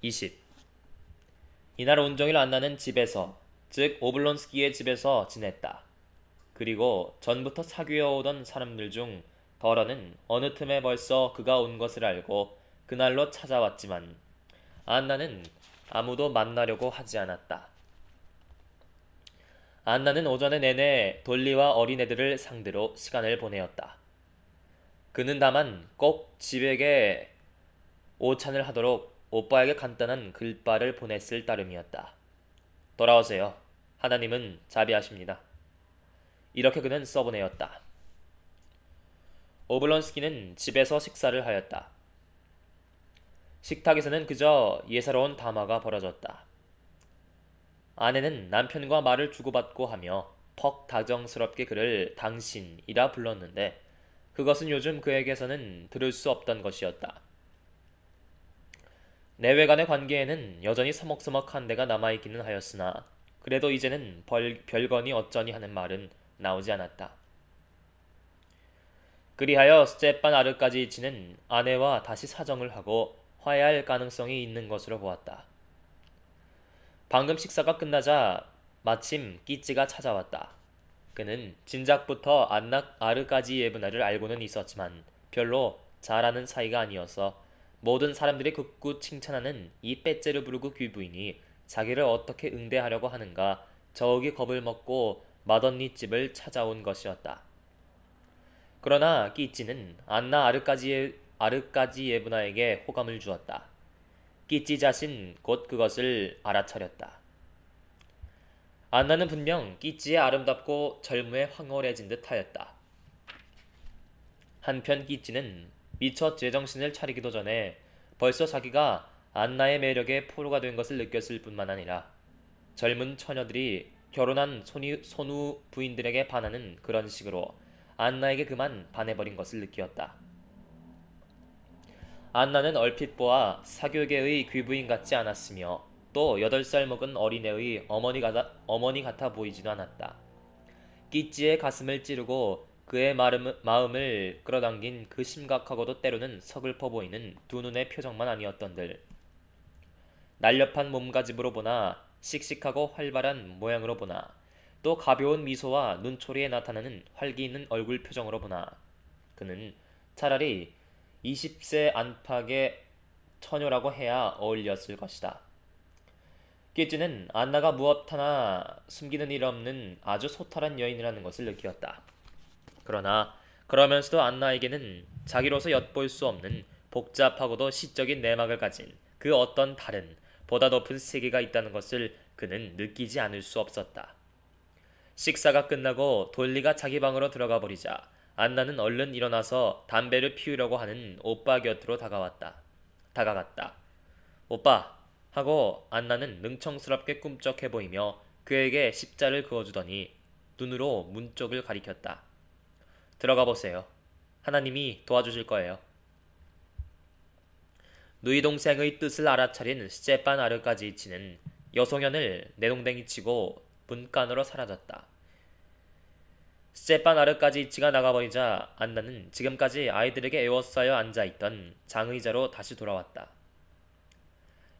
20. 이날 온종일 안나는 집에서 즉 오블론스키의 집에서 지냈다. 그리고 전부터 사귀어 오던 사람들 중 더러는 어느 틈에 벌써 그가 온 것을 알고 그날로 찾아왔지만 안나는 아무도 만나려고 하지 않았다. 안나는 오전에 내내 돌리와 어린애들을 상대로 시간을 보내었다. 그는 다만 꼭 집에게 오찬을 하도록 오빠에게 간단한 글발을 보냈을 따름이었다. 돌아오세요. 하나님은 자비하십니다. 이렇게 그는 써보내었다. 오블런스키는 집에서 식사를 하였다. 식탁에서는 그저 예사로운 담화가 벌어졌다. 아내는 남편과 말을 주고받고 하며 퍽 다정스럽게 그를 당신이라 불렀는데 그것은 요즘 그에게서는 들을 수 없던 것이었다. 내외 간의 관계에는 여전히 서먹서먹한 데가 남아있기는 하였으나 그래도 이제는 벌, 별건이 어쩌니 하는 말은 나오지 않았다. 그리하여 스테판 아르까지 지는 아내와 다시 사정을 하고 화해할 가능성이 있는 것으로 보았다. 방금 식사가 끝나자 마침 끼찌가 찾아왔다. 그는 진작부터 안락 아르까지 예브나를 알고는 있었지만 별로 잘하는 사이가 아니어서 모든 사람들이 극구 칭찬하는 이 빼째를 부르고 귀부인이 자기를 어떻게 응대하려고 하는가 저기 겁을 먹고 마언니 집을 찾아온 것이었다. 그러나 끼찌는 안나 아르까지의 아르까지 예브나에게 호감을 주었다. 끼찌 자신 곧 그것을 알아차렸다. 안나는 분명 끼찌의 아름답고 젊음에 황홀해진 듯하였다. 한편 끼찌는 미처 제정신을 차리기도 전에 벌써 자기가 안나의 매력에 포로가 된 것을 느꼈을 뿐만 아니라 젊은 처녀들이 결혼한 손이, 손우 부인들에게 반하는 그런 식으로 안나에게 그만 반해버린 것을 느끼었다. 안나는 얼핏 보아 사교계의 귀부인 같지 않았으며 또 여덟 살 먹은 어린애의 어머니 같아, 어머니 같아 보이지도 않았다. 끼찌의 가슴을 찌르고 그의 마음을 끌어당긴 그 심각하고도 때로는 서글퍼 보이는 두 눈의 표정만 아니었던들. 날렵한 몸가짐으로 보나 씩씩하고 활발한 모양으로 보나 또 가벼운 미소와 눈초리에 나타나는 활기 있는 얼굴 표정으로 보나 그는 차라리 20세 안팎의 처녀라고 해야 어울렸을 것이다. 끼지는 안나가 무엇 하나 숨기는 일 없는 아주 소탈한 여인이라는 것을 느꼈다 그러나 그러면서도 안나에게는 자기로서 엿볼 수 없는 복잡하고도 시적인 내막을 가진 그 어떤 다른 보다 높은 세계가 있다는 것을 그는 느끼지 않을 수 없었다. 식사가 끝나고 돌리가 자기 방으로 들어가 버리자 안나는 얼른 일어나서 담배를 피우려고 하는 오빠 곁으로 다가왔다. 다가갔다. 오빠 하고 안나는 능청스럽게 꿈쩍해 보이며 그에게 십자를 그어주더니 눈으로 문 쪽을 가리켰다. 들어가 보세요. 하나님이 도와주실 거예요. 누이 동생의 뜻을 알아차린 스제반 아르까지 치는 여송현을 내동댕이 치고 분간으로 사라졌다. 스제반 아르까지 이치가 나가버리자 안나는 지금까지 아이들에게 애워싸여 앉아있던 장의자로 다시 돌아왔다.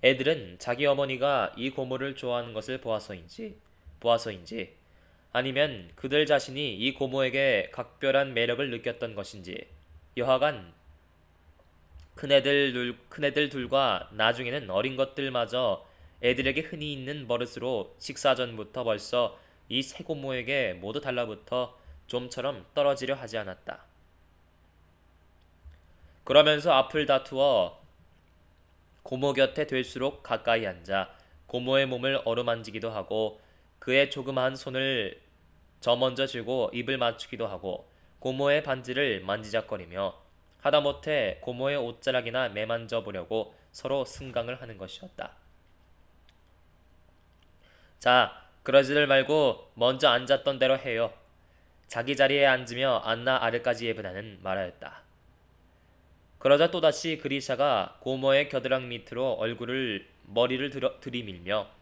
애들은 자기 어머니가 이고모를 좋아하는 것을 보아서인지 보아서인지 아니면 그들 자신이 이 고모에게 각별한 매력을 느꼈던 것인지 여하간 큰애들, 둘, 큰애들 둘과 나중에는 어린 것들마저 애들에게 흔히 있는 버릇으로 식사 전부터 벌써 이 세 고모에게 모두 달라붙어 좀처럼 떨어지려 하지 않았다. 그러면서 앞을 다투어 고모 곁에 될수록 가까이 앉아 고모의 몸을 어루만지기도 하고 그의 조그마한 손을 저 먼저 쥐고 입을 맞추기도 하고 고모의 반지를 만지작거리며 하다못해 고모의 옷자락이나 매만져 보려고 서로 승강을 하는 것이었다. 자, 그러지들 말고 먼저 앉았던 대로 해요. 자기 자리에 앉으며 안나 아르까지 예브나는 말하였다. 그러자 또다시 그리샤가 고모의 겨드랑 밑으로 얼굴을 머리를 들어, 들이밀며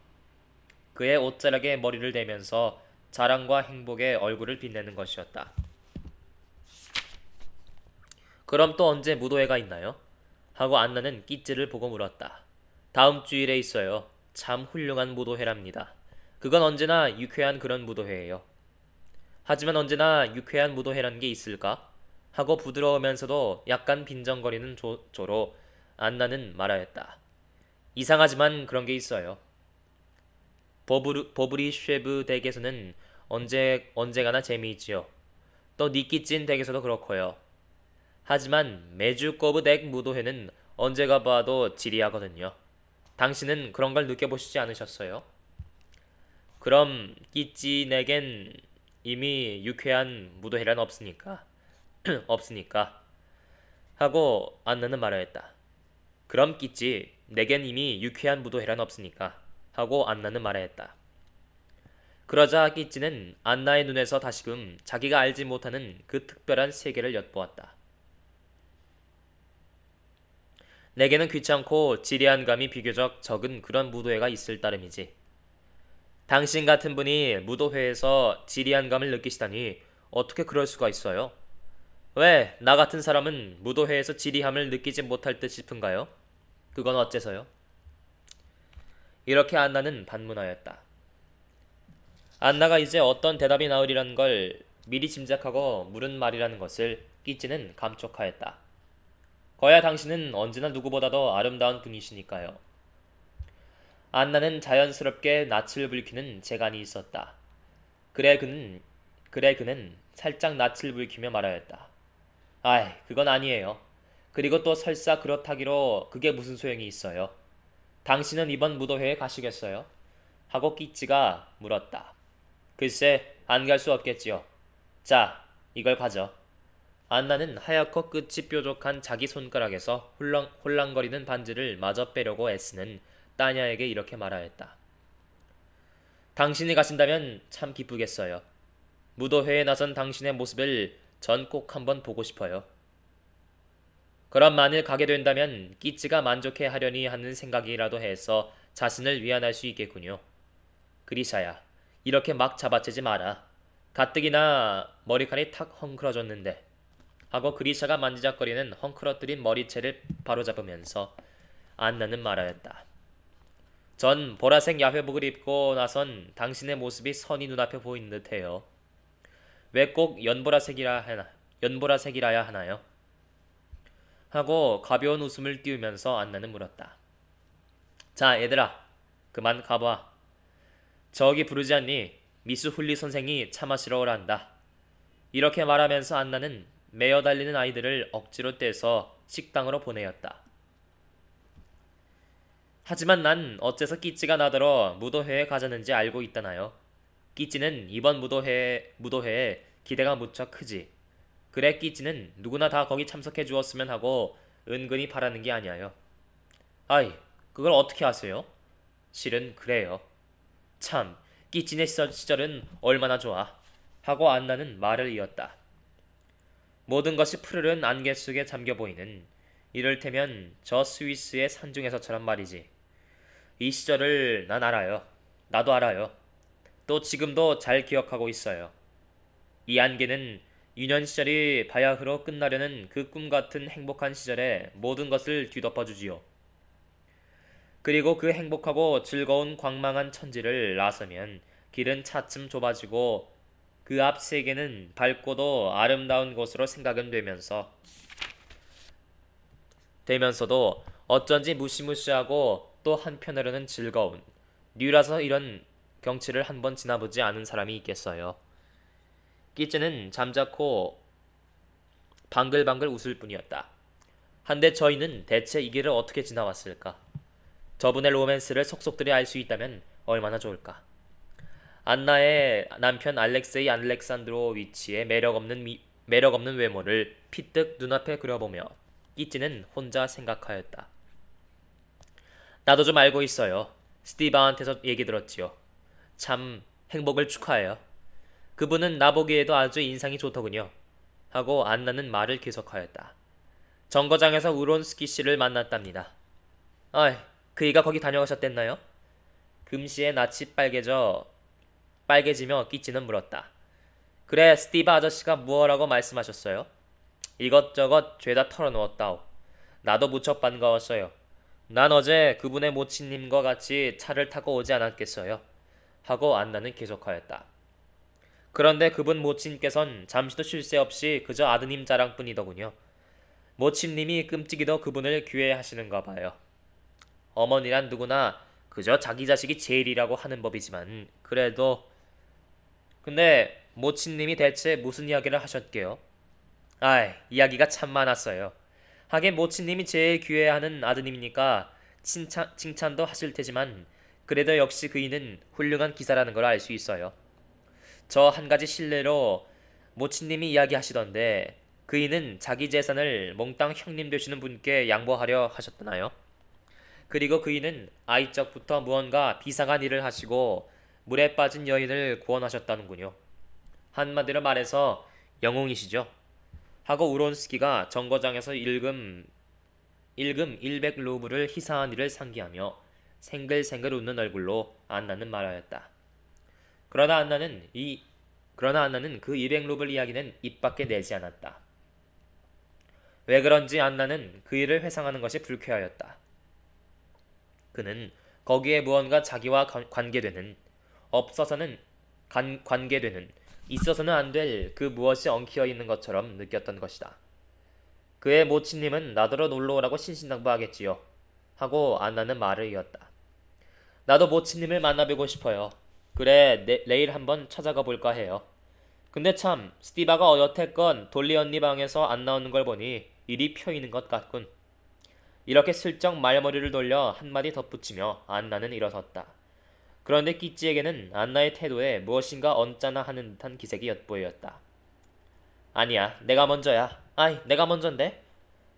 그의 옷자락에 머리를 대면서 자랑과 행복의 얼굴을 빛내는 것이었다. 그럼 또 언제 무도회가 있나요? 하고 안나는 끼찌를 보고 물었다. 다음 주일에 있어요. 참 훌륭한 무도회랍니다. 그건 언제나 유쾌한 그런 무도회예요. 하지만 언제나 유쾌한 무도회란 게 있을까? 하고 부드러우면서도 약간 빈정거리는 조, 조로 안나는 말하였다. 이상하지만 그런 게 있어요. 버브르, 버브리쉐브 댁에서는 언제, 언제가나 재미있지요. 또 니끼찐 댁에서도 그렇고요. 하지만 메주꺼브댁 무도회는 언제가 봐도 지리하거든요. 당신은 그런 걸 느껴보시지 않으셨어요? 그럼 끼찐에겐 이미 유쾌한 무도회란 없으니까 없으니까 하고 안나는 말하였다. 그럼 끼찌 내겐 이미 유쾌한 무도회란 없으니까 하고 안나는 말하였다. 그러자 아기찌는 안나의 눈에서 다시금 자기가 알지 못하는 그 특별한 세계를 엿보았다. 내게는 귀찮고 지리한 감이 비교적 적은 그런 무도회가 있을 따름이지. 당신 같은 분이 무도회에서 지리한 감을 느끼시다니 어떻게 그럴 수가 있어요? 왜 나 같은 사람은 무도회에서 지리함을 느끼지 못할 듯 싶은가요? 그건 어째서요? 이렇게 안나는 반문하였다. 안나가 이제 어떤 대답이 나오리라는 걸 미리 짐작하고 물은 말이라는 것을 끼치는 감촉하였다. 거야 당신은 언제나 누구보다 도 아름다운 분이시니까요. 안나는 자연스럽게 낯을 불키는 재간이 있었다. 그래 그는 그래 그는 살짝 낯을 불키며 말하였다. 아이, 그건 아니에요. 그리고 또 설사 그렇다기로 그게 무슨 소용이 있어요. 당신은 이번 무도회에 가시겠어요? 하고 끼치가 물었다. 글쎄, 안 갈 수 없겠지요. 자, 이걸 가져. 안나는 하얗고 끝이 뾰족한 자기 손가락에서 홀랑, 홀랑거리는 반지를 마저 빼려고 애쓰는 따냐에게 이렇게 말하였다. 당신이 가신다면 참 기쁘겠어요. 무도회에 나선 당신의 모습을 전 꼭 한번 보고 싶어요. 그럼 만일 가게 된다면 끼치가 만족해 하려니 하는 생각이라도 해서 자신을 위안할 수 있겠군요. 그리샤야, 이렇게 막 잡아채지 마라. 가뜩이나 머리칼이 탁 헝클어졌는데. 하고 그리샤가 만지작거리는 헝클어뜨린 머리채를 바로잡으면서 안나는 말하였다. 전 보라색 야회복을 입고 나선 당신의 모습이 선이 눈앞에 보인 듯해요. 왜 꼭 연보라색이라 하나? 연보라색이라야 하나요? 하고 가벼운 웃음을 띄우면서 안나는 물었다. 자, 얘들아. 그만 가봐. 저기 부르지 않니? 미스 훌리 선생이 차 마시러 오란다. 이렇게 말하면서 안나는 매어 달리는 아이들을 억지로 떼서 식당으로 보내었다. 하지만 난 어째서 끼찌가 나더러 무도회에 가자는지 알고 있다나요. 끼찌는 이번 무도회, 무도회에 기대가 무척 크지. 그래 끼지는 누구나 다 거기 참석해 주었으면 하고 은근히 바라는 게 아니에요. 아이, 그걸 어떻게 아세요? 실은 그래요. 참, 끼지네 시절은 얼마나 좋아. 하고 안나는 말을 이었다. 모든 것이 푸르른 안개 속에 잠겨 보이는 이를테면 저 스위스의 산중에서처럼 말이지. 이 시절을 난 알아요. 나도 알아요. 또 지금도 잘 기억하고 있어요. 이 안개는 유년 시절이 바야흐로 끝나려는 그 꿈같은 행복한 시절에 모든 것을 뒤덮어주지요. 그리고 그 행복하고 즐거운 광망한 천지를 나서면 길은 차츰 좁아지고 그 앞 세계는 밝고도 아름다운 곳으로 생각은 되면서 되면서도 어쩐지 무시무시하고 또 한편으로는 즐거운 뉴라서 이런 경치를 한번 지나보지 않은 사람이 있겠어요. 끼째는 잠자코 방글방글 웃을 뿐이었다. 한데 저희는 대체 이 길을 어떻게 지나왔을까? 저분의 로맨스를 속속들이 알 수 있다면 얼마나 좋을까? 안나의 남편 알렉세이 알렉산드로위치의 매력 없는 매력 없는 외모를 피뜩 눈앞에 그려보며 끼찌는 혼자 생각하였다. 나도 좀 알고 있어요. 스티바한테서 얘기 들었지요. 참 행복을 축하해요. 그분은 나보기에도 아주 인상이 좋더군요. 하고 안나는 말을 계속하였다. 정거장에서 우론스키 씨를 만났답니다. 아이, 그이가 거기 다녀가셨댔나요? 금시에 낯이 빨개져 빨개지며 끼치는 물었다. 그래, 스티브 아저씨가 무엇라고 말씀하셨어요? 이것저것 죄다 털어놓았다오. 나도 무척 반가웠어요. 난 어제 그분의 모친님과 같이 차를 타고 오지 않았겠어요. 하고 안나는 계속하였다. 그런데 그분 모친께선 잠시도 쉴 새 없이 그저 아드님 자랑뿐이더군요. 모친님이 끔찍이도 그분을 귀해하시는가 봐요. 어머니란 누구나 그저 자기 자식이 제일이라고 하는 법이지만 그래도 근데 모친님이 대체 무슨 이야기를 하셨게요? 아이, 이야기가 참 많았어요. 하긴 모친님이 제일 귀해하는 아드님이니까 칭찬, 칭찬도 하실 테지만 그래도 역시 그이는 훌륭한 기사라는 걸 알 수 있어요. 저한 가지 실례로 모친님이 이야기하시던데 그이는 자기 재산을 몽땅 형님 되시는 분께 양보하려 하셨더나요? 그리고 그이는 아이적부터 무언가 비상한 일을 하시고 물에 빠진 여인을 구원하셨다는군요. 한마디로 말해서 영웅이시죠. 하고 우론스키가 정거장에서 일금 일금 100루블을 희사한 일을 상기하며 생글생글 웃는 얼굴로 안나는 말하였다. 그러나 안나는 이 그러나 안나는 그 200루블 이야기는 입 밖에 내지 않았다. 왜 그런지 안나는 그 일을 회상하는 것이 불쾌하였다. 그는 거기에 무언가 자기와 관계되는 없어서는 관, 관계되는 있어서는 안 될 그 무엇이 엉키어 있는 것처럼 느꼈던 것이다. 그의 모친님은 나더러 놀러 오라고 신신당부하겠지요. 하고 안나는 말을 이었다. 나도 모친님을 만나뵈고 싶어요. 그래 내, 내일 한번 찾아가 볼까 해요. 근데 참 스티바가 여태껏 돌리 언니 방에서 안 나오는 걸 보니 일이 펴이는 것 같군. 이렇게 슬쩍 말머리를 돌려 한마디 덧붙이며 안나는 일어섰다. 그런데 끼찌에게는 안나의 태도에 무엇인가 언짢아 하는 듯한 기색이 엿보였다. 아니야, 내가 먼저야. 아이, 내가 먼저인데?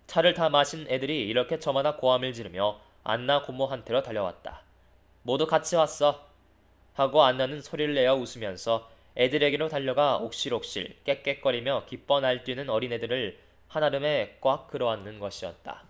차를 다 마신 애들이 이렇게 저마다 고함을 지르며 안나 고모한테로 달려왔다. 모두 같이 왔어. 하고 안나는 소리를 내어 웃으면서 애들에게로 달려가 옥실옥실 깨깨거리며 기뻐 날뛰는 어린애들을 한아름에 꽉 끌어안는 것이었다.